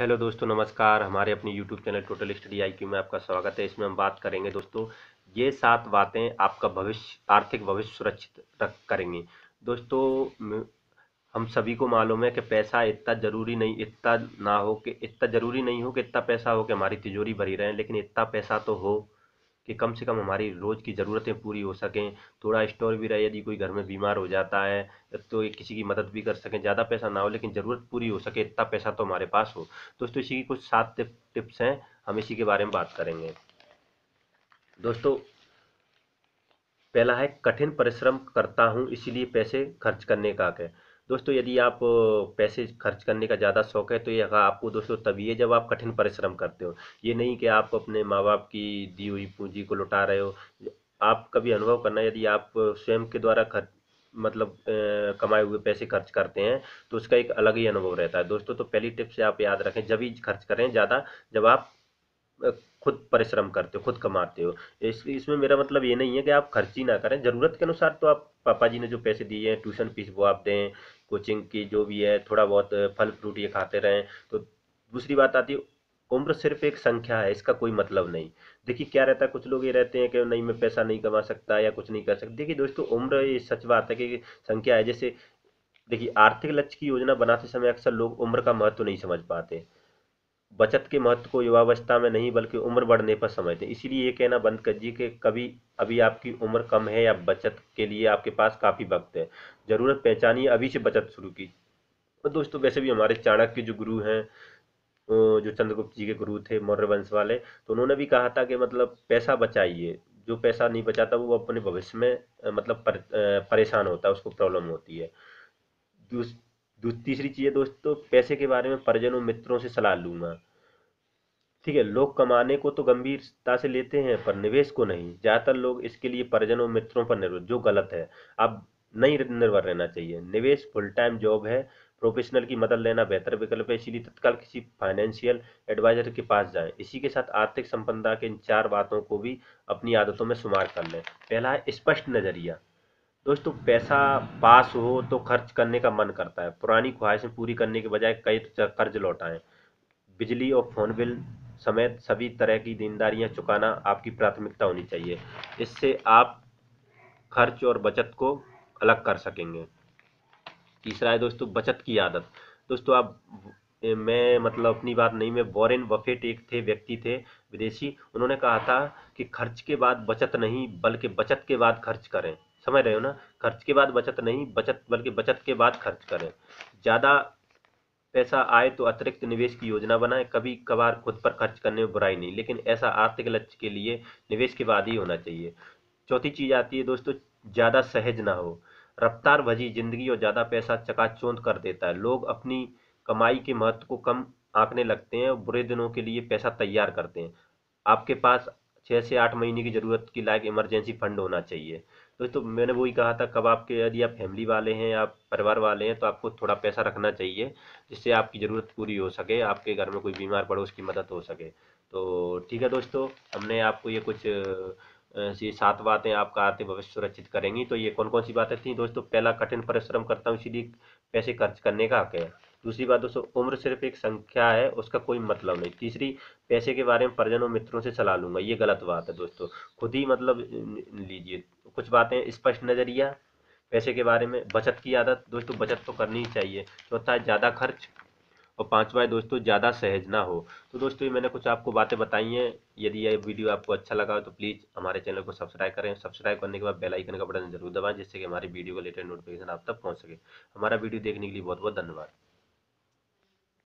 hello दोस्तों नमस्कार हमारे अपने YouTube channel total study I में आपका स्वागत है इसमें हम बात करेंगे दोस्तों ये सात बातें आपका भविष्य आर्थिक भविष्य सुरक्षित रख करेंगे दोस्तों हम सभी को मालूम है कि पैसा इतना ज़रूरी नहीं इतना ना हो कि इतना ज़रूरी नहीं हो कि इतना पैसा हो कि हमारी तिजोरी भरी रहे लेकिन इतना पैसा तो हो कि कम से कम हमारी रोज़ की ज़रूरतें पूरी हो सकें थोड़ा स्टोर भी रहे यदि कोई घर में बीमार हो जाता है तो किसी की मदद भी कर सकें ज़्यादा पैसा ना हो लेकिन ज़रूरत पूरी हो सके इतना पैसा तो हमारे पास हो दोस्तों इसी की कुछ सात टिप्स हैं हम इसी के बारे में बात करेंगे दोस्तों पहला है कठिन परिश्रम करता हूँ इसीलिए पैसे खर्च करने का है दोस्तों यदि आप पैसे खर्च करने का ज़्यादा शौक है तो यह हाँ, आपको दोस्तों तभी है जब आप कठिन परिश्रम करते हो ये नहीं कि आप अपने माँ बाप की दी हुई पूंजी को लुटा रहे हो आप कभी अनुभव करना यदि आप स्वयं के द्वारा खर्च मतलब कमाए हुए पैसे खर्च करते हैं तो उसका एक अलग ही अनुभव रहता है दोस्तों तो पहली टिप से आप याद रखें जब ही खर्च करें ज़्यादा जब आप खुद परिश्रम करते हो खुद कमाते हो इसलिए इसमें मेरा मतलब ये नहीं है कि आप खर्च ही ना करें ज़रूरत के अनुसार तो आप पापा जी ने जो पैसे दिए हैं ट्यूशन फीस वो आप दें कोचिंग की जो भी है थोड़ा बहुत फल फ्रूट ये खाते रहें तो दूसरी बात आती है उम्र सिर्फ एक संख्या है इसका कोई मतलब नहीं देखिए क्या रहता है कुछ लोग ये रहते हैं कि नहीं मैं पैसा नहीं कमा सकता या कुछ नहीं कर सकता देखिए दोस्तों उम्र ये सच बात है कि संख्या है जैसे देखिए आर्थिक लक्ष्य की योजना बनाते समय अक्सर लोग उम्र का महत्व नहीं समझ पाते बचत के महत्व को युवावस्था में नहीं बल्कि उम्र बढ़ने पर समझते हैं इसीलिए ये कहना बंद कर दीजिए कि कभी अभी आपकी उम्र कम है या बचत के लिए आपके पास काफ़ी वक्त है ज़रूरत पहचानिए अभी से बचत शुरू की और दोस्तों वैसे भी हमारे चाणक्य जो गुरु हैं जो चंद्रगुप्त जी के गुरु थे मौर्य वंश वाले तो उन्होंने भी कहा था कि मतलब पैसा बचाइए जो पैसा नहीं बचाता वो अपने भविष्य में मतलब पर, परेशान होता है उसको प्रॉब्लम होती है दूस, दूस तीसरी चीज़ है दोस्तों पैसे के बारे में परिजनों मित्रों से सलाह लूँगा ठीक है लोग कमाने को तो गंभीरता से लेते हैं पर निवेश को नहीं ज़्यादातर लोग इसके लिए परिजनों मित्रों पर निर्भर जो गलत है अब नहीं निर्भर रहना चाहिए निवेश फुल टाइम जॉब है प्रोफेशनल की मदद लेना बेहतर विकल्प है इसीलिए तत्काल किसी फाइनेंशियल एडवाइजर के पास जाएं इसी के साथ आर्थिक संपन्नता के इन चार बातों को भी अपनी आदतों में शुमार कर लें पहला है स्पष्ट नज़रिया दोस्तों पैसा पास हो तो खर्च करने का मन करता है पुरानी ख्वाहिशें पूरी करने के बजाय कई तो कर्ज लौटाएं बिजली और फोन बिल समेत सभी तरह की देनदारियां चुकाना आपकी प्राथमिकता होनी चाहिए इससे आप खर्च और बचत को अलग कर सकेंगे तीसरा है दोस्तों बचत की आदत दोस्तों आप मैं मतलब अपनी बात नहीं मैं वॉरेन वफेट एक थे व्यक्ति थे विदेशी उन्होंने कहा था कि खर्च के बाद बचत नहीं बल्कि बचत के बाद खर्च करें समझ रहे हो ना खर्च के बाद बचत नहीं बचत बल्कि बचत के बाद खर्च करें ज़्यादा पैसा आए तो अतिरिक्त निवेश की योजना बनाए कभी कभार खुद पर खर्च करने में बुराई नहीं लेकिन ऐसा आर्थिक लक्ष्य के लिए निवेश के बाद ही होना चाहिए चौथी चीज़ आती है दोस्तों ज़्यादा सहज ना हो रफ्तार भजी जिंदगी और ज़्यादा पैसा चकाचौंध कर देता है लोग अपनी कमाई के महत्व को कम आंकने लगते हैं और बुरे दिनों के लिए पैसा तैयार करते हैं आपके पास छः से आठ महीने की ज़रूरत की लायक इमरजेंसी फंड होना चाहिए तो तो मैंने वही कहा था कब आपके यदि आप फैमिली वाले हैं आप परिवार वाले हैं तो आपको थोड़ा पैसा रखना चाहिए जिससे आपकी ज़रूरत पूरी हो सके आपके घर में कोई बीमार पड़े उसकी मदद हो सके तो ठीक है दोस्तों हमने आपको ये कुछ ऐसी सात बातें आपका आर्थिक भविष्य सुरक्षित करेंगी तो ये कौन कौन सी बातें थी दोस्तों पहला कठिन परिश्रम करता हूँ इसीलिए पैसे खर्च करने का हक है दूसरी बात दोस्तों उम्र सिर्फ एक संख्या है उसका कोई मतलब नहीं तीसरी पैसे के बारे में परिजन और मित्रों से सलाह लूंगा ये गलत बात है दोस्तों खुद ही मतलब लीजिए कुछ बातें स्पष्ट नज़रिया पैसे के बारे में बचत की आदत दोस्तों बचत तो करनी ही चाहिए चौथा है ज़्यादा खर्च और पांचवा है दोस्तों ज़्यादा सहज ना हो तो दोस्तों ये मैंने कुछ आपको बातें बताई हैं यदि यह वीडियो आपको अच्छा लगा हो तो प्लीज़ हमारे चैनल को सब्सक्राइब करें सब्सक्राइब करने के बाद बेल आइकन का बटन जरूर दबाएं जिससे कि हमारी वीडियो का लेटेस्ट नोटिफिकेशन आप तक पहुंच सके हमारा वीडियो देखने के लिए बहुत बहुत धन्यवाद